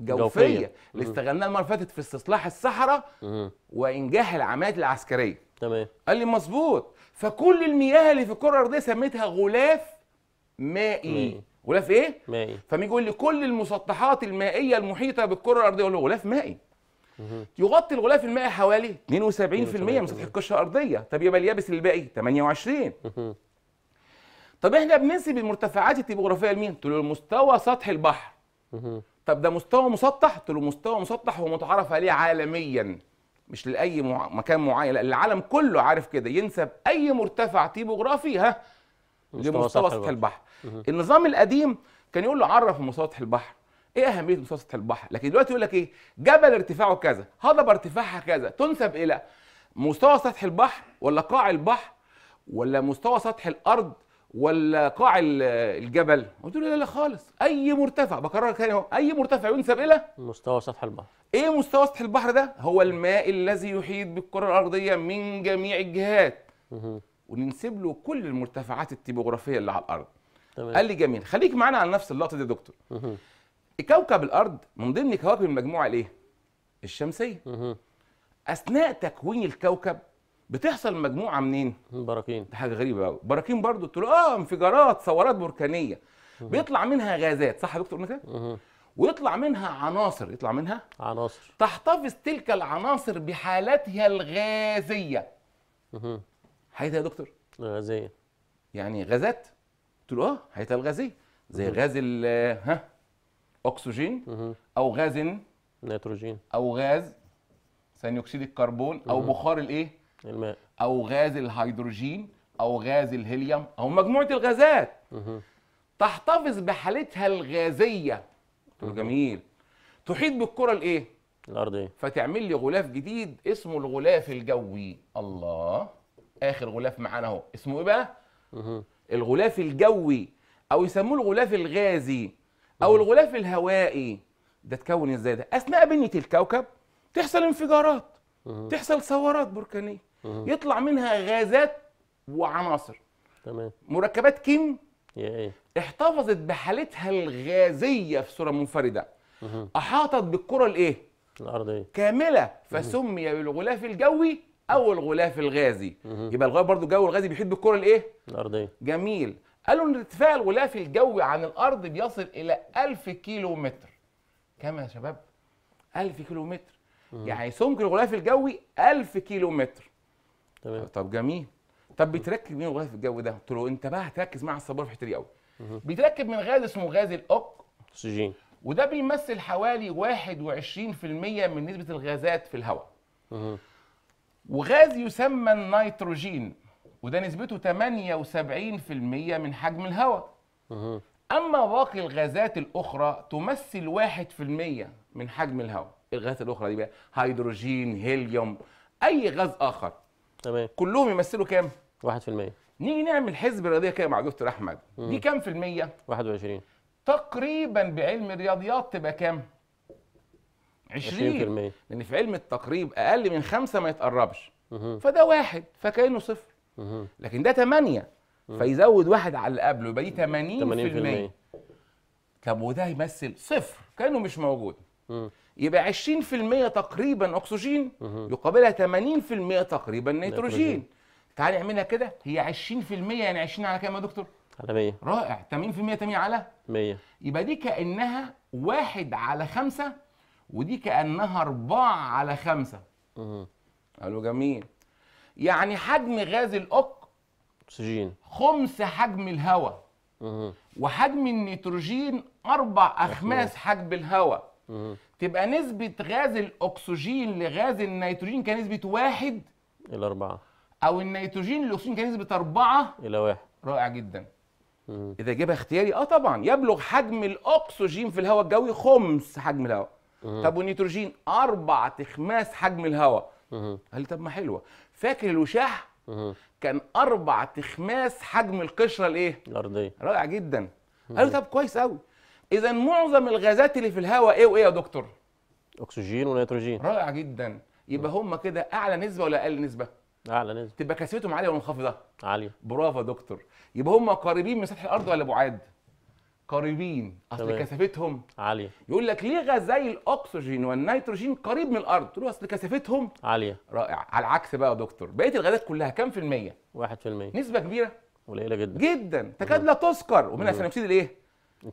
الجوفيه اللي استغلناها المره اللي فاتت في استصلاح الصحراء وانجاح العمليات العسكريه تمام قال لي مظبوط فكل المياه اللي في الكره الارضيه سميتها غلاف مائي مم. غلاف ايه؟ مائي فمين يقول لي كل المسطحات المائيه المحيطه بالكره الارضيه اقول له غلاف مائي يغطي الغلاف المائي حوالي 72% من سطح القشره الارضيه طب يبقى اليابس الباقي 28 طب احنا بننسب المرتفعات التيبوغرافيه لمين؟ تقول له مستوى سطح البحر طب ده مستوى مسطح؟ تقول له مستوى مسطح ومتعارف عليه عالميا مش لاي مع... مكان معين لا العالم كله عارف كده ينسب اي مرتفع تيبوغرافي ها لمستوى سطح البحر النظام القديم كان يقول له عرف مسطح البحر ايه اهميه مسطح البحر لكن دلوقتي يقول لك ايه جبل ارتفاعه كذا هضبه ارتفاعها كذا تنسب الى مستوى سطح البحر ولا قاع البحر ولا مستوى سطح الارض ولا قاع الجبل قلت له لا لا خالص اي مرتفع بكرر تاني اهو اي مرتفع ينسب الى مستوى سطح البحر ايه مستوى سطح البحر ده هو الماء الذي يحيط بالكره الارضيه من جميع الجهات وننسب له كل المرتفعات التبوغرافيه اللي على الارض طبعا. قال لي جميل خليك معانا على نفس اللقطه دي يا دكتور كوكب الارض من ضمن كواكب المجموعه الايه الشمسيه اثناء تكوين الكوكب بتحصل مجموعه منين براكين حاجه غريبه قوي براكين برضو تقول اه انفجارات ثورات بركانيه بيطلع منها غازات صح يا دكتور كده ويطلع منها عناصر يطلع منها عناصر تحتفظ تلك العناصر بحالتها الغازيه حيث يا دكتور غازيه يعني غازات قلت له اه هيتقال الغازيه زي غاز ال ها اكسجين او غاز نيتروجين او غاز ثاني اكسيد الكربون او بخار الايه الماء او غاز الهيدروجين او غاز الهيليوم او مجموعه الغازات تحتفظ بحالتها الغازيه جميل تحيط بالكره الايه الارضيه فتعمل لي غلاف جديد اسمه الغلاف الجوي الله اخر غلاف معانا اهو اسمه ايه بقى الغلاف الجوي او يسموه الغلاف الغازي او آه. الغلاف الهوائي ده اتكون ازاي ده اثناء بنيه الكوكب تحصل انفجارات تحصل ثورات بركانيه يطلع منها غازات وعناصر تمام مركبات كيم إيه؟ احتفظت بحالتها الغازيه في صوره منفرده احاطت بالكره الايه الارضيه كامله فسمي بالغلاف الجوي او الغلاف الغازي يبقى الغلاف برضو الجو الغازي بيحيط بالكره الايه الارضيه جميل قالوا ان ارتفاع الغلاف الجوي عن الارض بيصل الى 1000 كيلو متر كم يا شباب 1000 كيلو متر يعني سمك الغلاف الجوي 1000 كيلو متر تمام طب جميل طب بيتركب مين الغلاف الجوي ده قلت له انت بقى هتركز مع الصبار في حته دي قوي بيتركب من غاز اسمه غاز اكسجين وده بيمثل حوالي 21% من نسبه الغازات في الهواء وغاز يسمى النيتروجين وده نسبته 78% من حجم الهواء أما باقي الغازات الأخرى تمثل 1% من حجم الهواء الغازات الأخرى دي بقى هيدروجين هيليوم أي غاز آخر تمام كلهم يمثلوا كام؟ 1% نيجي نعمل حزب رياضية كده مع دكتور أحمد دي كام في المية؟ 21 تقريبا بعلم الرياضيات تبقى كام؟ 20 20% لان في علم التقريب اقل من خمسه ما يتقربش فده واحد فكانه صفر لكن ده 8 فيزود واحد على اللي قبله يبقى دي 80%, 80% طب وده يمثل صفر كانه مش موجود يبقى 20% تقريبا اكسجين يقابلها 80% تقريبا نيتروجين تعال نعملها كده هي 20% يعني 20 على كام يا دكتور؟ على 100 رائع 80% 80 على 100 يبقى دي كانها واحد على خمسه ودي كانها ارباع على خمسة قالوا جميل يعني حجم غاز الاوك اكسجين خمس حجم الهواء وحجم النيتروجين اربع اخماس حجم الهواء تبقى نسبة غاز الأكسجين لغاز النيتروجين كنسبة واحد إلى أربعة أو النيتروجين للأكسجين كنسبة أربعة إلى واحد رائع جدا مم. إذا جيبها اختياري أه طبعا يبلغ حجم الأكسجين في الهواء الجوي خمس حجم الهواء طب والنيتروجين اربع تخماس حجم الهواء قال لي طب ما حلوه فاكر الوشاح كان اربع تخماس حجم القشره الايه الارضيه رائع جدا قال لي طب كويس قوي اذا معظم الغازات اللي في الهواء ايه وايه يا دكتور اكسجين ونيتروجين رائع جدا يبقى هم كده اعلى نسبه ولا اقل نسبه اعلى نسبه تبقى كثافتهم عاليه ولا منخفضه عاليه برافو يا دكتور يبقى هم قريبين من سطح الارض ولا بعاد قريبين اصل كثافتهم عاليه يقول لك ليه غازي الاكسجين والنيتروجين قريب من الارض تقول اصل كثافتهم عاليه رائع على العكس بقى يا دكتور بقيه الغازات كلها كام في الميه 1% نسبه كبيره قليله جدا جدا تكاد لا تذكر ومنها ثاني اكسيد الايه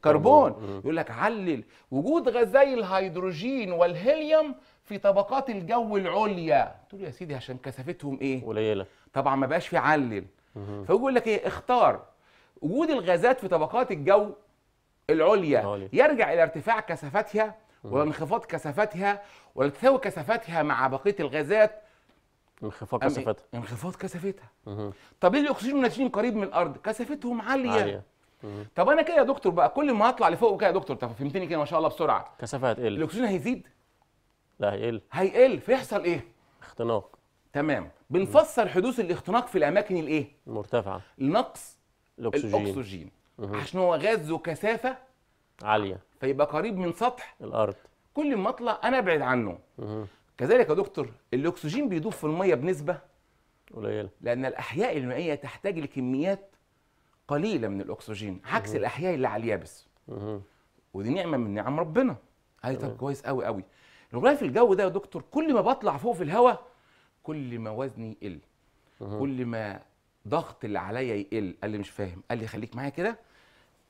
كربون يقول لك علل وجود غازي الهيدروجين والهيليوم في طبقات الجو العليا تقول يا سيدي عشان كثافتهم ايه قليله طبعا ما بقاش في علل فيقول لك ايه اختار وجود الغازات في طبقات الجو العليا يرجع إلى ارتفاع كثافتها وانخفاض كثافتها وتساوي كثافتها مع بقية الغازات انخفاض إيه؟ كثافتها انخفاض كثافتها طب ليه الأكسجين والنيتروجين قريب من الأرض؟ كثافتهم عالية, عالية. طب انا كده يا دكتور بقى كل ما هطلع لفوق كده يا دكتور طب فهمتني كده ما شاء الله بسرعه كثافه هتقل الاكسجين هيزيد لا هيقل هيقل فيحصل ايه اختناق تمام بنفسر حدوث الاختناق في الاماكن الايه المرتفعه نقص الاكسجين, الأكسجين. عشان هو غاز ذو كثافه عاليه فيبقى قريب من سطح الارض كل ما اطلع انا ابعد عنه كذلك يا دكتور الاكسجين بيدوب في الميه بنسبه قليله لان الاحياء المائيه تحتاج لكميات قليله من الاكسجين عكس الاحياء اللي على اليابس ودي نعمه من نعم ربنا هاي طب كويس قوي قوي الغلاف الجو ده يا دكتور كل ما بطلع فوق في الهواء كل ما وزني يقل كل ما ضغط اللي عليا يقل قال لي مش فاهم قال لي خليك معايا كده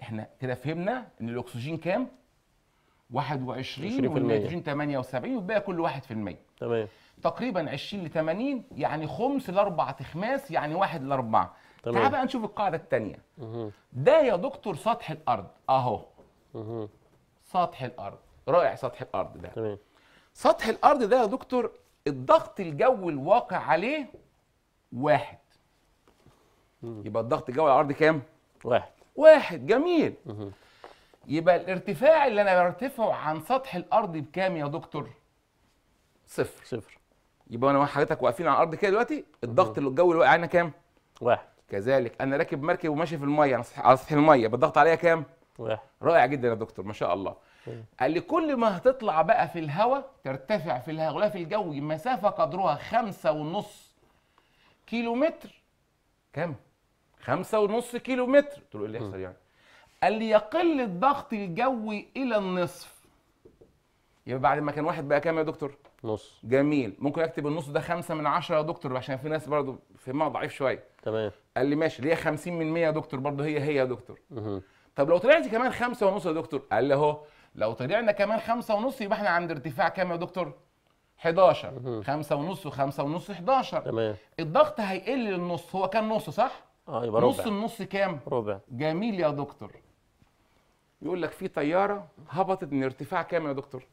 احنا كده فهمنا ان الاكسجين كام 21 والنيتروجين 78 والباقي في 1% تمام تقريبا 20 ل 80 يعني خمس لاربع تخماس يعني 1 لاربعة تعال بقى نشوف القاعده الثانيه ده يا دكتور سطح الارض اهو مه. سطح الارض رائع سطح الارض ده تمام سطح الارض ده يا دكتور الضغط الجوي الواقع عليه واحد يبقى الضغط الجوي على الارض كام؟ واحد واحد جميل يبقى الارتفاع اللي انا برتفعه عن سطح الارض بكام يا دكتور؟ صفر صفر يبقى انا وحضرتك واقفين على الارض كده دلوقتي الضغط الجوي اللي واقع علينا كام؟ واحد كذلك انا راكب مركب وماشي في الميه على سطح الميه بالضغط عليها كام؟ واحد رائع جدا يا دكتور ما شاء الله قال لي كل ما هتطلع بقى في الهواء ترتفع في الغلاف الجوي مسافه قدرها خمسة ونص كيلو متر كام؟ خمسة ونص كيلو متر قلت له ايه اللي يحصل يعني قال لي يقل الضغط الجوي الى النصف يبقى بعد ما كان واحد بقى كام يا دكتور نص جميل ممكن اكتب النص ده خمسة من عشرة يا دكتور عشان في ناس برضه فهمها ضعيف شويه تمام قال لي ماشي ليه 50 من 100 يا دكتور برضه هي هي يا دكتور مه. طب لو طلعت كمان خمسة ونص يا دكتور قال لي اهو لو طلعنا كمان خمسة ونص يبقى احنا عند ارتفاع كام يا دكتور 11 خمسة ونص و5 ونص 11 تمام الضغط هيقل للنص هو كان نص صح اه يبقى نص النص كام؟ ربع جميل يا دكتور يقول لك في طياره هبطت من ارتفاع كام يا دكتور؟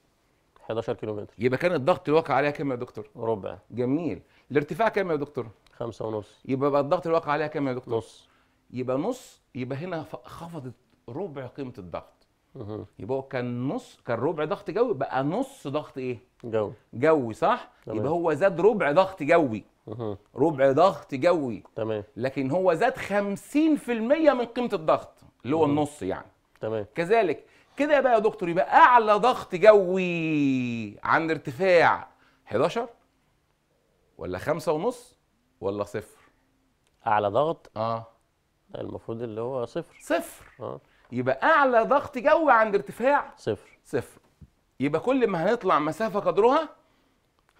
11 كيلو متر يبقى كان الضغط الواقع عليها كام يا دكتور؟ ربع جميل الارتفاع كام يا دكتور؟ خمسة ونص يبقى بقى الضغط الواقع عليها كام يا دكتور؟ نص يبقى نص يبقى هنا خفضت ربع قيمه الضغط يبقى هو كان نص كان ربع ضغط جوي بقى نص ضغط ايه؟ جوي جوي صح؟ تمام. يبقى هو زاد ربع ضغط جوي ربع ضغط جوي تمام لكن هو زاد 50% من قيمه الضغط اللي هو النص يعني تمام كذلك كده بقى يا دكتور يبقى اعلى ضغط جوي عن ارتفاع 11 ولا 5 ونص ولا صفر اعلى ضغط اه المفروض اللي هو صفر صفر اه يبقى اعلى ضغط جوي عند ارتفاع صفر صفر يبقى كل ما هنطلع مسافه قدرها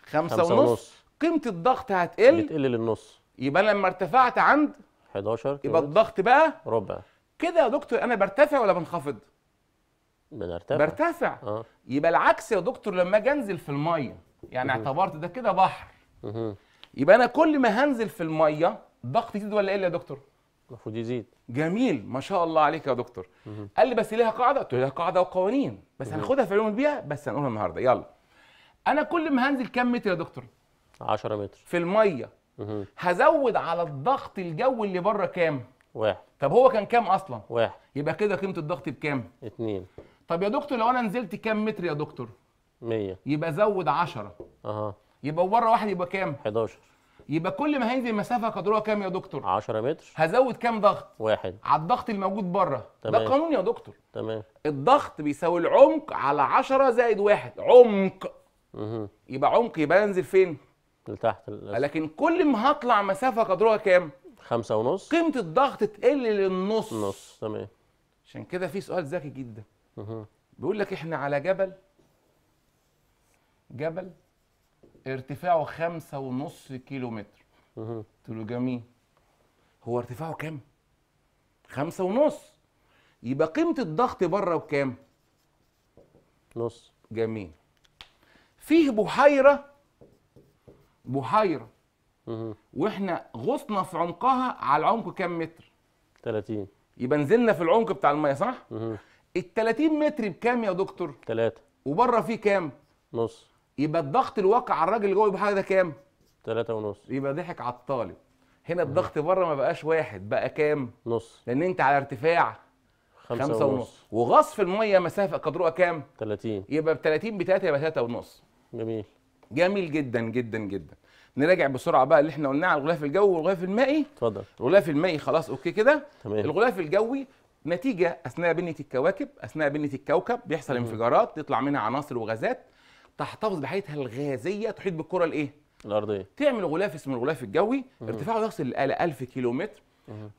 خمسة, خمسة ونص. ونص قيمه الضغط هتقل بتقل للنص يبقى انا لما ارتفعت عند 11 يبقى الضغط بقى ربع كده يا دكتور انا برتفع ولا بنخفض بنرتفع برتفع آه. يبقى العكس يا دكتور لما اجي انزل في الميه يعني اعتبرت ده كده بحر يبقى انا كل ما هنزل في الميه ضغطي يزيد ولا يقل إيه يا دكتور المفروض يزيد جميل ما شاء الله عليك يا دكتور مم. قال لي بس ليها قاعده قلت له ليها قاعده وقوانين بس هناخدها في علوم البيئه بس هنقولها النهارده يلا انا كل ما هنزل كام متر يا دكتور 10 متر في الميه مم. هزود على الضغط الجوي اللي بره كام واحد طب هو كان كام اصلا واحد يبقى كده قيمه الضغط بكام اتنين طب يا دكتور لو انا نزلت كام متر يا دكتور 100 يبقى زود 10 اها يبقى بره واحد يبقى كام 11 يبقى كل ما هينزل مسافه قدرها كام يا دكتور 10 متر هزود كام ضغط واحد على الضغط الموجود بره ده قانون يا دكتور تمام الضغط بيساوي العمق على 10 زائد واحد عمق مه. يبقى عمق يبقى انزل فين لتحت لكن كل ما هطلع مسافه قدرها كام خمسة ونص قيمه الضغط تقل للنص نص تمام عشان كده في سؤال ذكي جدا بيقول لك احنا على جبل جبل ارتفاعه خمسة ونص كيلو متر قلت له جميل هو ارتفاعه كام؟ خمسة ونص يبقى قيمة الضغط بره بكام؟ نص جميل فيه بحيرة بحيرة واحنا غصنا في عمقها على العمق كام متر؟ 30 يبقى نزلنا في العمق بتاع الميه صح؟ ال 30 متر بكام يا دكتور؟ 3 وبره فيه كام؟ نص يبقى الضغط الواقع على الراجل اللي جوه يبقى ده كام؟ 3 ونص يبقى ضحك على الطالب هنا الضغط بره ما بقاش واحد بقى كام؟ نص لان انت على ارتفاع خمسة, خمسة ونص. ونص وغصف الميه مسافه قدرها كام؟ 30 يبقى ب 30 ب 3 يبقى 3 ونص جميل جميل جدا جدا جدا نراجع بسرعه بقى اللي احنا قلناه على الغلاف الجوي والغلاف المائي اتفضل الغلاف المائي خلاص اوكي كده تمام الغلاف الجوي نتيجه اثناء بنيه الكواكب اثناء بنيه الكوكب بيحصل مم. انفجارات تطلع منها عناصر وغازات تحتفظ بحيتها الغازيه تحيط بالكره الايه الارضيه تعمل غلاف اسمه الغلاف الجوي ارتفاعه يصل ل 1000 كيلو متر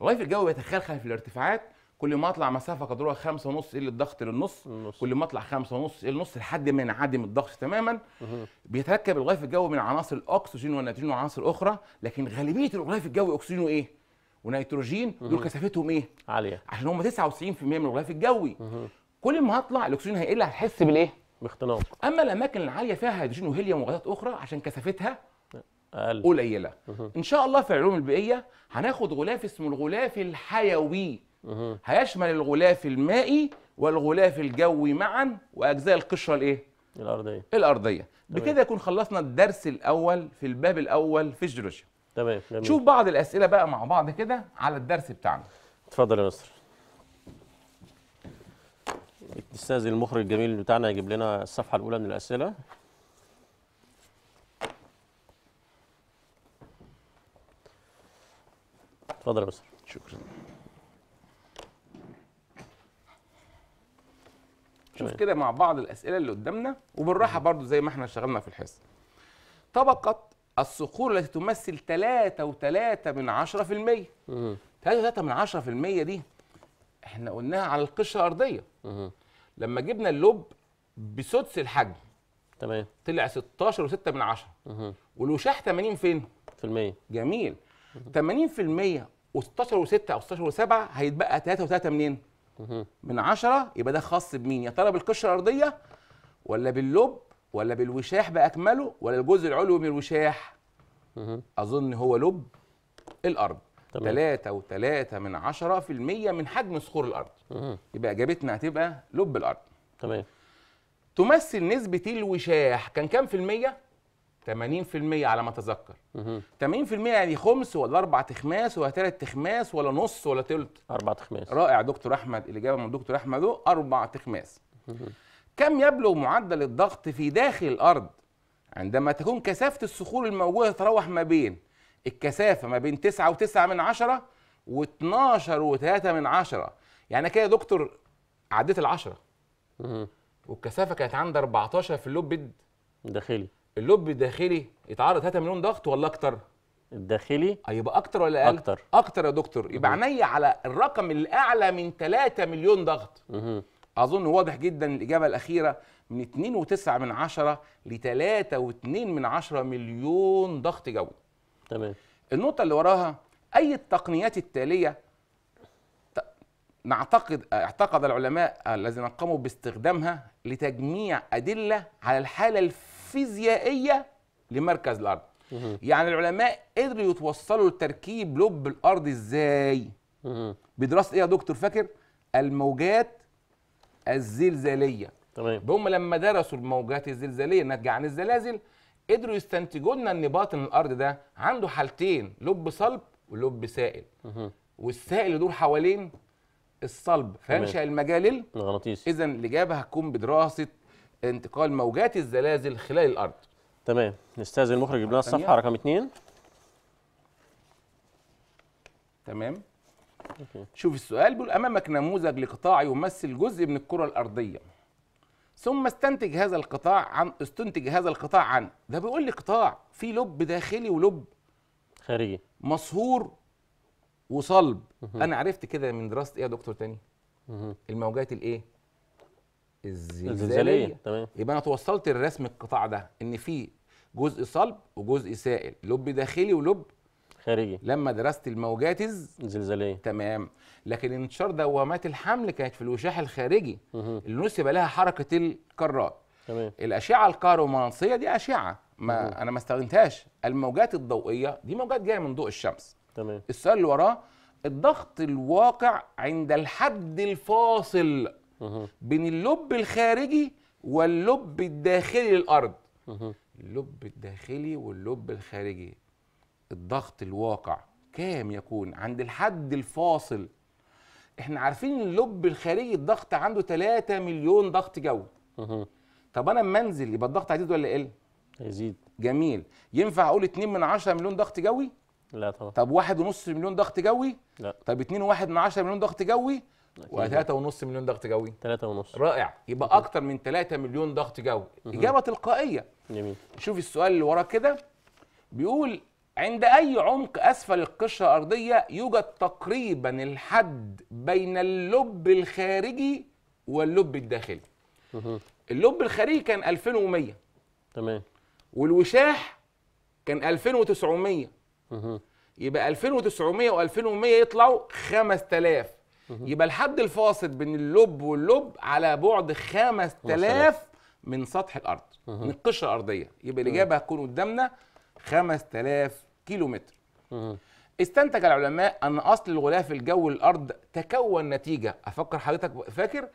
الغلاف الجوي بيتخلخل في الارتفاعات كل ما اطلع مسافه قدرها ونص الى الضغط للنص النص. كل ما اطلع ونص الى للنص لحد ما ينعدم الضغط تماما بيتركب الغلاف الجوي من عناصر الاكسجين والنيتروجين وعناصر اخرى لكن غالبيه الغلاف الجوي اكسجين وايه ونيتروجين دول كثافتهم ايه عاليه عشان هم 99% من الغلاف الجوي كل ما هطلع الاكسجين هيقل هتحس بالايه باختناق اما الاماكن العاليه فيها هيدروجين وهيليوم وغازات اخرى عشان كثافتها أقل. قليله ان شاء الله في العلوم البيئيه هناخد غلاف اسمه الغلاف الحيوي هيشمل الغلاف المائي والغلاف الجوي معا واجزاء القشره الايه الارضيه الارضيه بكده يكون خلصنا الدرس الاول في الباب الاول في الجيولوجيا تمام شوف بعض الاسئله بقى مع بعض كده على الدرس بتاعنا اتفضل يا نصر الاستاذ المخرج الجميل بتاعنا يجيب لنا الصفحه الاولى من الاسئله اتفضل يا مصر شكرا شوف كده مع بعض الاسئله اللي قدامنا وبالراحه برضو زي ما احنا اشتغلنا في الحصه طبقه الصخور التي تمثل 3.3 من 10% 3.3 من 10% دي احنا قلناها على القشره الارضيه لما جبنا اللب بسدس الحجم تمام طلع 16 و6 من 10 والوشاح 80 فين؟ في المية جميل 80% و16 و6 او 16 و7 هيتبقى 3 و3 منين؟ من 10 يبقى ده خاص بمين؟ يا ترى بالقشره الارضيه ولا باللب ولا بالوشاح باكمله ولا الجزء العلوي من الوشاح؟ اظن هو لب الارض وثلاثة من عشرة في المية من حجم صخور الارض مم. يبقى اجابتنا هتبقى لب الارض تمام تمثل نسبه الوشاح كان كام في الميه 80% على ما اتذكر 80% يعني خمس ولا اربع تخماس ولا ثلاث تخماس ولا نص ولا ثلث اربع تخماس رائع دكتور احمد الاجابه من دكتور احمد اربع تخماس كم يبلغ معدل الضغط في داخل الارض عندما تكون كثافه الصخور الموجوده تتراوح ما بين الكثافه ما بين 9 و9 من عشره و12 و3 من عشرة يعني كده يا دكتور عديت ال10 والكثافه كانت عند 14 في اللوب الداخلي داخلي اللوب الداخلي يتعرض 3 مليون ضغط ولا اكتر الداخلي آه، يبقى اكتر ولا اقل اكتر اكتر يا دكتور يبقى عينيا على الرقم الاعلى من 3 مليون ضغط اظن واضح جدا الاجابه الاخيره من 2.9 من عشرة ل 3.2 من عشرة مليون ضغط جوي تمام النقطه اللي وراها اي التقنيات التاليه نعتقد اعتقد العلماء الذين قاموا باستخدامها لتجميع ادله على الحاله الفيزيائيه لمركز الارض يعني العلماء قدروا يتوصلوا لتركيب لب الارض ازاي بدراسه ايه يا دكتور فاكر الموجات الزلزاليه تمام هم لما درسوا الموجات الزلزاليه الناتجه عن الزلازل قدروا يستنتجوا لنا ان باطن الارض ده عنده حالتين لب صلب ولب سائل والسائل يدور حوالين الصلب فينشا المجال المغناطيسي اذا الاجابه هتكون بدراسه انتقال موجات الزلازل خلال الارض تمام نستاذن المخرج يجيب لنا الصفحه رقم 2 تمام شوف السؤال بيقول امامك نموذج لقطاع يمثل جزء من الكره الارضيه ثم استنتج هذا القطاع عن استنتج هذا القطاع عن ده بيقول لي قطاع فيه لب داخلي ولب خارجي مصهور وصلب انا عرفت كده من دراسه ايه يا دكتور تاني الموجات الايه الزلزاليه تمام يبقى انا توصلت لرسم القطاع ده ان في جزء صلب وجزء سائل لب داخلي ولب خارجي لما درست الموجات الزلزاليه تمام لكن انتشار دوامات الحمل كانت في الوشاح الخارجي مه. اللي نسب لها حركه الكرات تمام الاشعه الكهرومغناطيسيه دي اشعه ما مه. انا ما استخدمتهاش الموجات الضوئيه دي موجات جايه من ضوء الشمس تمام السؤال اللي وراه الضغط الواقع عند الحد الفاصل مه. بين اللب الخارجي واللب الداخلي للارض اللب الداخلي واللب الخارجي الضغط الواقع كام يكون عند الحد الفاصل احنا عارفين اللب الخارجي الضغط عنده 3 مليون ضغط جوي طب انا لما انزل يبقى الضغط هيزيد ولا يقل يزيد جميل ينفع اقول 2 من 10 مليون ضغط جوي لا طبعا طب 1.5 مليون ضغط جوي لا طب 2.1 من 10 مليون ضغط جوي و3.5 مليون ضغط جوي 3.5 رائع يبقى مم. اكتر من 3 مليون ضغط جوي اجابه تلقائيه جميل شوف السؤال اللي وراه كده بيقول عند أي عمق أسفل القشرة الأرضية يوجد تقريبا الحد بين اللب الخارجي واللب الداخلي اللب الخارجي كان 2100 تمام والوشاح كان 2900 يبقى 2900 و2100 يطلعوا 5000 يبقى الحد الفاصل بين اللب واللب على بعد 5000 من سطح الارض من القشره الارضيه يبقى الاجابه هتكون قدامنا 5000 كيلو متر استنتج العلماء ان اصل الغلاف الجوي للارض تكون نتيجه افكر حضرتك فاكر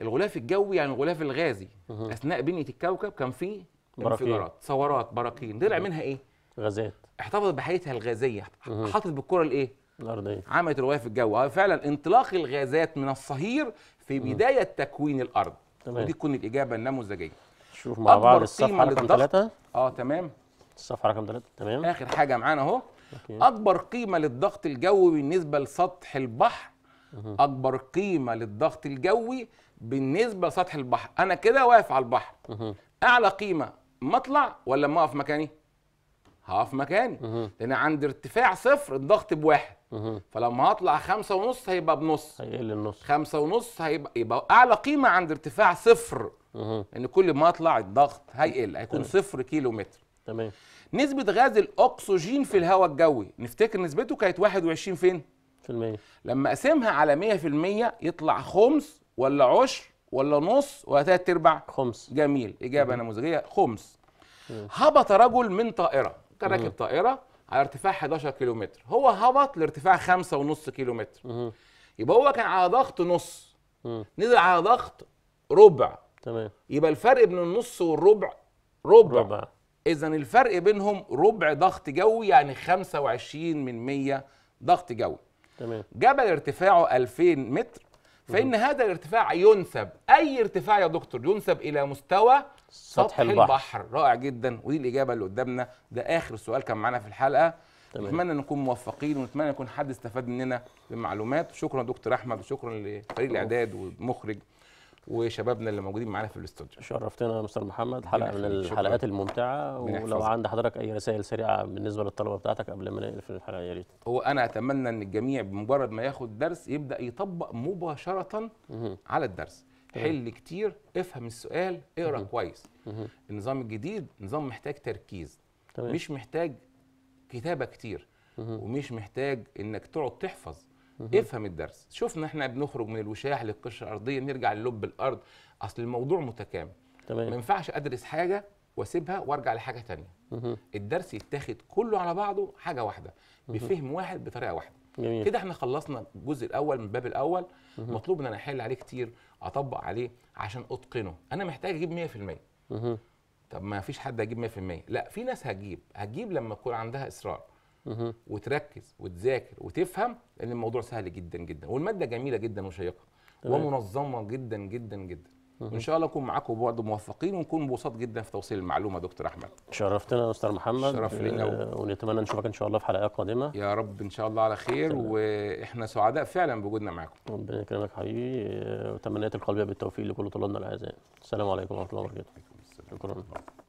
الغلاف الجوي يعني الغلاف الغازي اثناء بنيه الكوكب كان فيه انفجارات ثورات براكين طلع منها ايه غازات احتفظت بحيتها الغازيه حاطت بالكره الايه الارضيه عملت الغلاف الجوي فعلا انطلاق الغازات من الصهير في بدايه تكوين الارض تمام. ودي تكون الاجابه النموذجيه شوف مع بعض الصفحه رقم ثلاثة اه تمام الصفحه رقم 3 تمام اخر حاجه معانا اهو اكبر قيمه للضغط الجوي بالنسبه لسطح البحر اكبر قيمه للضغط الجوي بالنسبه لسطح البحر انا كده واقف على البحر اعلى قيمه ما اطلع ولا ما اقف مكاني هقف مكاني لان عند ارتفاع صفر الضغط بواحد فلما هطلع خمسة ونص هيبقى بنص هيقل النص خمسة ونص هيبقى يبقى اعلى قيمه عند ارتفاع صفر ان كل ما اطلع الضغط هيقل هيكون صفر كيلو متر تمام نسبه غاز الاكسجين في الهواء الجوي نفتكر نسبته كانت 21 فين في المية. لما اقسمها على 100% يطلع خمس ولا عشر ولا نص ولا ثلاث ارباع خمس جميل اجابه نموذجيه خمس مم. هبط رجل من طائره كان راكب طائره على ارتفاع 11 كيلومتر هو هبط لارتفاع 5.5 كيلومتر يبقى هو كان على ضغط نص مم. نزل على ضغط ربع تمام يبقى الفرق بين النص والربع ربع, ربع. اذا الفرق بينهم ربع ضغط جوي يعني 25 من 100 ضغط جوي تمام جبل ارتفاعه 2000 متر فان مم. هذا الارتفاع ينسب اي ارتفاع يا دكتور ينسب الى مستوى سطح, سطح البحر. البحر رائع جدا ودي الاجابه اللي قدامنا ده اخر سؤال كان معانا في الحلقه تمام. نتمنى نكون موفقين ونتمنى يكون حد استفاد مننا بمعلومات شكرا دكتور احمد وشكرا لفريق الاعداد والمخرج وشبابنا اللي موجودين معانا في الاستوديو شرفتنا يا مستر محمد حلقه من الحلقات شكرا. الممتعه ولو عند حضرتك اي رسائل سريعه بالنسبه للطلبه بتاعتك قبل ما نقفل الحلقه يا ريت هو انا اتمنى ان الجميع بمجرد ما ياخد درس يبدا يطبق مباشره مه. على الدرس حل كتير افهم السؤال اقرا كويس مه. النظام الجديد نظام محتاج تركيز تمام. مش محتاج كتابه كتير مه. ومش محتاج انك تقعد تحفظ افهم الدرس شفنا احنا بنخرج من الوشاح للقشره الارضيه نرجع للب الارض اصل الموضوع متكامل تمام ما ينفعش ادرس حاجه واسيبها وارجع لحاجه ثانيه الدرس يتاخد كله على بعضه حاجه واحده بفهم واحد بطريقه واحده جميل. كده احنا خلصنا الجزء الاول من الباب الاول مطلوب ان انا احل عليه كتير اطبق عليه عشان اتقنه انا محتاج اجيب 100% طب ما فيش حد هيجيب 100% لا في ناس هتجيب هتجيب لما تكون عندها اصرار وتركز وتذاكر وتفهم لان الموضوع سهل جدا جدا والماده جميله جدا وشيقه ومنظمه جدا جدا جدا وان شاء الله اكون معاكم برضه موفقين ونكون بوساط جدا في توصيل المعلومه دكتور احمد شرفتنا يا استاذ محمد شرف و... آه، ونتمنى نشوفك ان شاء الله في حلقات قادمه يا رب ان شاء الله على خير سلام. واحنا سعداء فعلا بوجودنا معاكم ربنا يكرمك حبيبي آه، وتمنيات القلبيه بالتوفيق لكل طلابنا الاعزاء السلام عليكم ورحمه الله وبركاته شكرا